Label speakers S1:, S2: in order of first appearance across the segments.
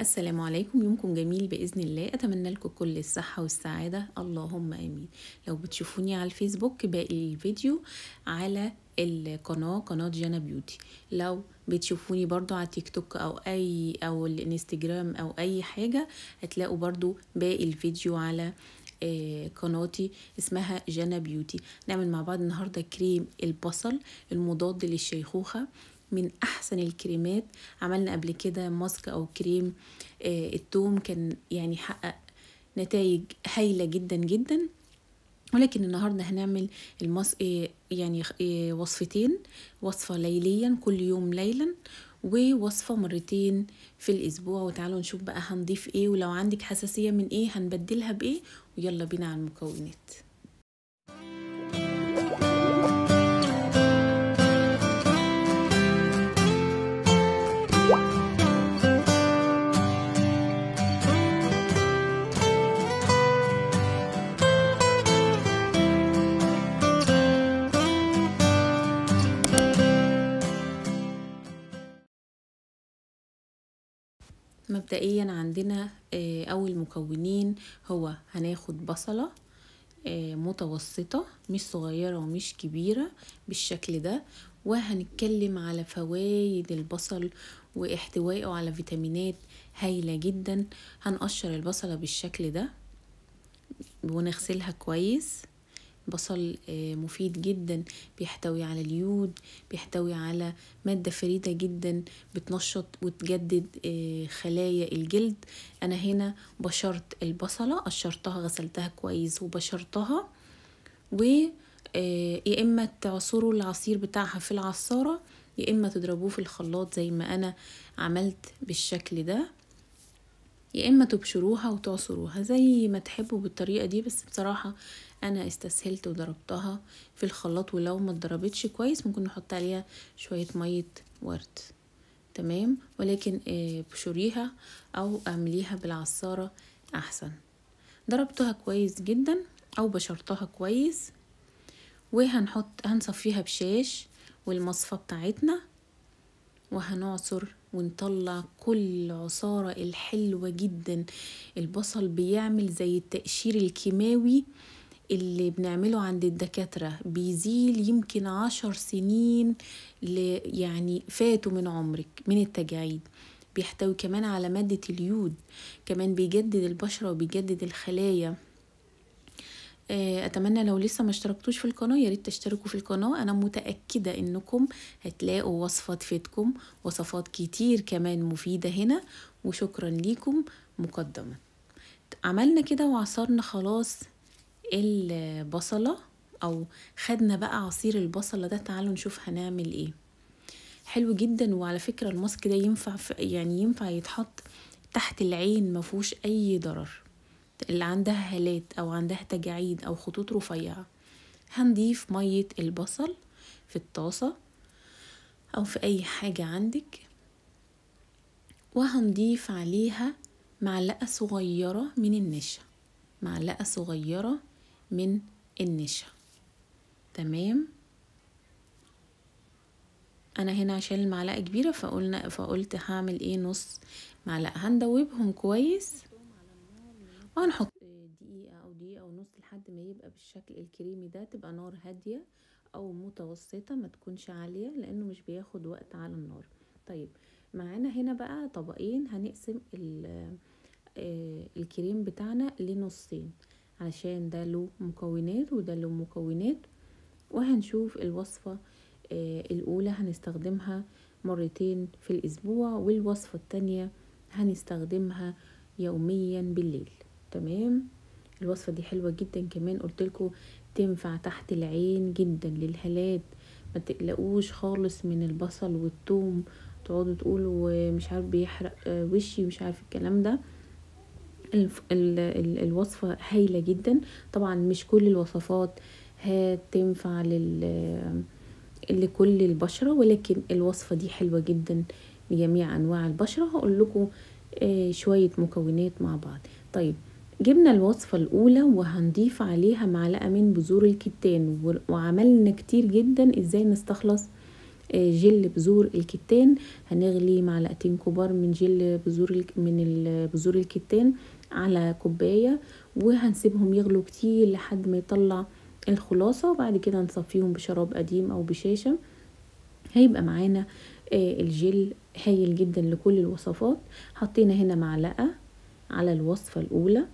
S1: السلام عليكم يومكم جميل بإذن الله أتمنى لكم كل الصحة والسعادة اللهم آمين لو بتشوفوني على الفيسبوك باقي الفيديو على القناة قناة جانا بيوتي لو بتشوفوني برضو على تيك توك أو أي أو الانستجرام أو أي حاجة هتلاقوا برضو باقي الفيديو على آه، قناتي اسمها جانا بيوتي نعمل مع بعض النهاردة كريم البصل المضاد للشيخوخة من احسن الكريمات عملنا قبل كده ماسك او كريم آه التوم كان يعني حقق نتائج هايله جدا جدا ولكن النهارده هنعمل المس آه، يعني آه، وصفتين وصفه ليليا كل يوم ليلا ووصفه مرتين في الاسبوع وتعالوا نشوف بقى هنضيف ايه ولو عندك حساسيه من ايه هنبدلها بايه ويلا بينا على المكونات مبدئيا عندنا آه، اول مكونين هو هناخد بصلة آه، متوسطة مش صغيرة ومش كبيرة بالشكل ده وهنتكلم على فوائد البصل واحتوائه على فيتامينات هايلة جدا هنقشر البصلة بالشكل ده ونغسلها كويس بصل آه، مفيد جدا بيحتوي على اليود بيحتوي على مادة فريدة جدا بتنشط وتجدد آه، خلايا الجلد أنا هنا بشرت البصلة قشرتها غسلتها كويس وبشرتها و آه، يا إما تعصروا العصير بتاعها في العصارة يا إما تضربوه في الخلاط زي ما أنا عملت بالشكل ده يا اما تبشروها وتعصروها زي ما تحبوا بالطريقه دي بس بصراحه انا استسهلت وضربتها في الخلاط ولو ما اتضربتش كويس ممكن نحط عليها شويه ميه ورد تمام ولكن آه، ابشريها او اعمليها بالعصاره احسن ضربتها كويس جدا او بشرتها كويس وهنحط هنصفيها بشاش والمصفى بتاعتنا وهنعصر ونطلع كل عصارة الحلوة جدا البصل بيعمل زي التقشير الكيماوي اللي بنعمله عند الدكاترة بيزيل يمكن عشر سنين يعني فاتوا من عمرك من التجاعيد بيحتوي كمان على مادة اليود كمان بيجدد البشرة وبيجدد الخلايا آه، اتمنى لو لسه ما اشتركتوش في القناه يا ريت تشتركوا في القناه انا متاكده انكم هتلاقوا وصفه تفيدكم وصفات كتير كمان مفيده هنا وشكرا ليكم مقدما عملنا كده وعصرنا خلاص البصله او خدنا بقى عصير البصله ده تعالوا نشوف هنعمل ايه حلو جدا وعلى فكره الماسك ده ينفع يعني ينفع يتحط تحت العين ما اي ضرر اللي عندها هالات أو عندها تجاعيد أو خطوط رفيعة هنضيف مية البصل في الطاسة أو في أي حاجة عندك وهنضيف عليها معلقة صغيرة من النشا معلقة صغيرة من النشا تمام انا هنا عشان المعلقه كبيره فقلنا فقلت هعمل ايه نص معلقه هندوبهم كويس هنحط آه، دقيقة أو دقيقة ونص لحد ما يبقى بالشكل الكريمي ده تبقى نار هادية أو متوسطة ما تكونش عالية لأنه مش بياخد وقت على النار طيب معانا هنا بقى طبقين هنقسم آه، الكريم بتاعنا لنصين علشان ده له مكونات وده له مكونات وهنشوف الوصفة آه، الأولى هنستخدمها مرتين في الأسبوع والوصفة التانية هنستخدمها يوميا بالليل تمام الوصفه دي حلوه جدا كمان قلت تنفع تحت العين جدا للهالات ما تقلقوش خالص من البصل والثوم تقعدوا تقولوا مش عارف بيحرق آه، وشي مش عارف الكلام ده الوصفه هايله جدا طبعا مش كل الوصفات هتنفع لل لكل البشره ولكن الوصفه دي حلوه جدا لجميع انواع البشره هقول لكم آه، شويه مكونات مع بعض طيب جبنا الوصفة الأولى وهنضيف عليها معلقة من بذور الكتان وعملنا كتير جدا ازاي نستخلص آه، جل بذور الكتان هنغلي معلقتين كبار من جل بذور من بذور الكتان على كوباية وهنسيبهم يغلوا كتير لحد ما يطلع الخلاصة وبعد كده نصفيهم بشراب قديم أو بشاشة هيبقى معانا آه، الجل هايل جدا لكل الوصفات حطينا هنا معلقة على الوصفة الأولى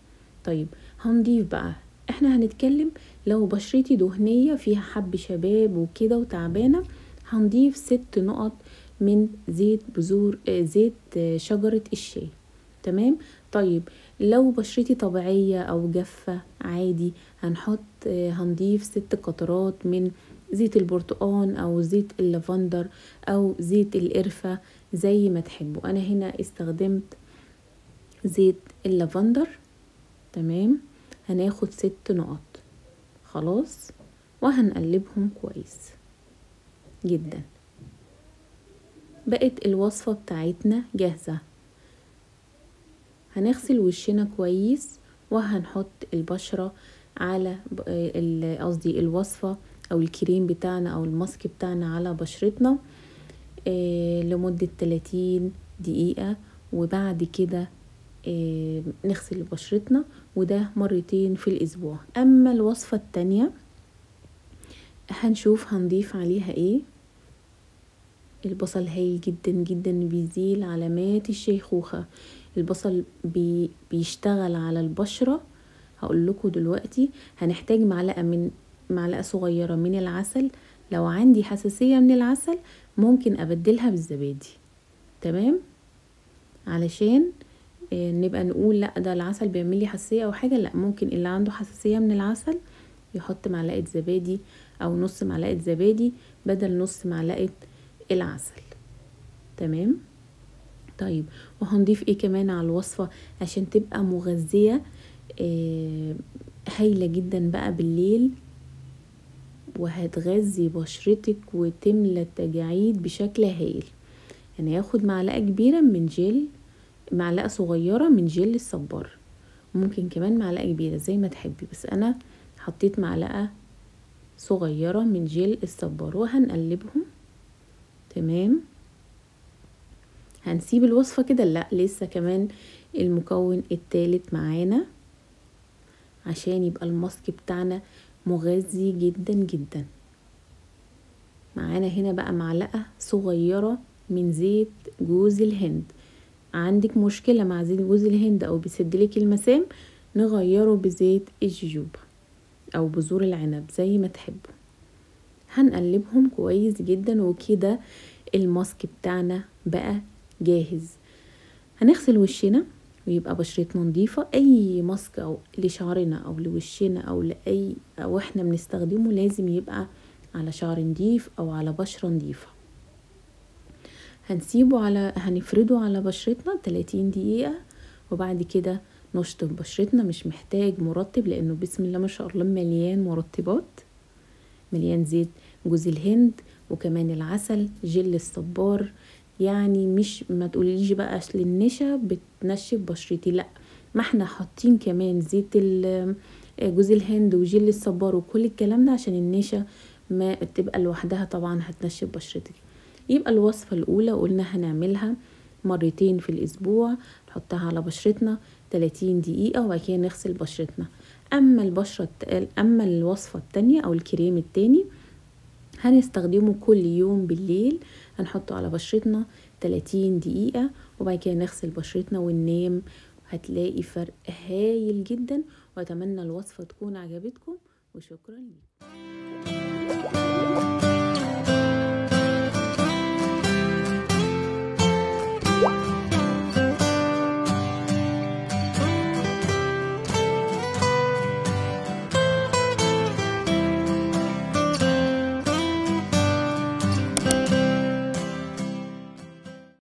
S1: طيب هنضيف بقى احنا هنتكلم لو بشرتي دهنية فيها حب شباب وكده وتعبانة هنضيف ست نقط من زيت بذور آه، زيت آه، شجرة الشاي تمام طيب لو بشرتي طبيعية او جافة عادي هنحط آه، هنضيف ست قطرات من زيت البرتقان او زيت اللافندر او زيت القرفة زي ما تحبوا انا هنا استخدمت زيت اللافندر تمام هناخد ست نقط خلاص وهنقلبهم كويس جدا بقت الوصفة بتاعتنا جاهزة هنغسل وشنا كويس وهنحط البشرة على قصدي الوصفة او الكريم بتاعنا او الماسك بتاعنا على بشرتنا آه، لمدة 30 دقيقة وبعد كده آه، نغسل بشرتنا وده مرتين في الأسبوع أما الوصفة التانية هنشوف هنضيف عليها ايه البصل هايل جدا جدا بيزيل علامات الشيخوخة البصل بي بيشتغل على البشرة هقول لكم دلوقتي هنحتاج معلقة من معلقة صغيرة من العسل لو عندي حساسية من العسل ممكن أبدلها بالزبادي تمام علشان إيه، نبقى نقول لا ده العسل بيعمل لي حساسيه او حاجه لا ممكن اللي عنده حساسيه من العسل يحط معلقه زبادي او نص معلقه زبادي بدل نص معلقه العسل تمام طيب وهنضيف ايه كمان على الوصفه عشان تبقى مغذيه آه هايله جدا بقى بالليل وهتغذي بشرتك وتملى التجاعيد بشكل هايل يعني هياخد معلقه كبيره من جل معلقه صغيره من جل الصبار ممكن كمان معلقه كبيره زي ما تحبي بس انا حطيت معلقه صغيره من جل الصبار وهنقلبهم تمام هنسيب الوصفه كده لا لسه كمان المكون التالت معانا عشان يبقى الماسك بتاعنا مغذي جدا جدا معانا هنا بقى معلقه صغيره من زيت جوز الهند عندك مشكلة مع زيت جوز الهند أو بيسد لك المسام نغيره بزيت الجيوب أو بذور العنب زي ما تحبوا هنقلبهم كويس جدا وكده الماسك بتاعنا بقى جاهز هنغسل وشنا ويبقى بشرتنا نظيفة أي ماسك أو لشعرنا أو لوشنا أو لأي أو إحنا بنستخدمه لازم يبقى على شعر نضيف أو على بشرة نضيفة هنسيبه على هنفرده على بشرتنا 30 دقيقة وبعد كده نشطف بشرتنا مش محتاج مرطب لانه بسم الله ما شاء الله مليان مرطبات مليان زيت جوز الهند وكمان العسل جل الصبار يعني مش ما تقوليش بقى اصل النشا بتنشف بشرتي لا ما احنا حاطين كمان زيت جوز الهند وجل الصبار وكل الكلام ده عشان النشا ما تبقى لوحدها طبعا هتنشف بشرتك يبقى الوصفة الأولى قلنا هنعملها مرتين في الأسبوع نحطها على بشرتنا 30 دقيقة وبعد نغسل بشرتنا أما البشرة أما الوصفة التانية أو الكريم التاني هنستخدمه كل يوم بالليل هنحطه على بشرتنا 30 دقيقة وبعد كده نغسل بشرتنا وننام هتلاقي فرق هايل جدا واتمنى الوصفة تكون عجبتكم وشكرا لكم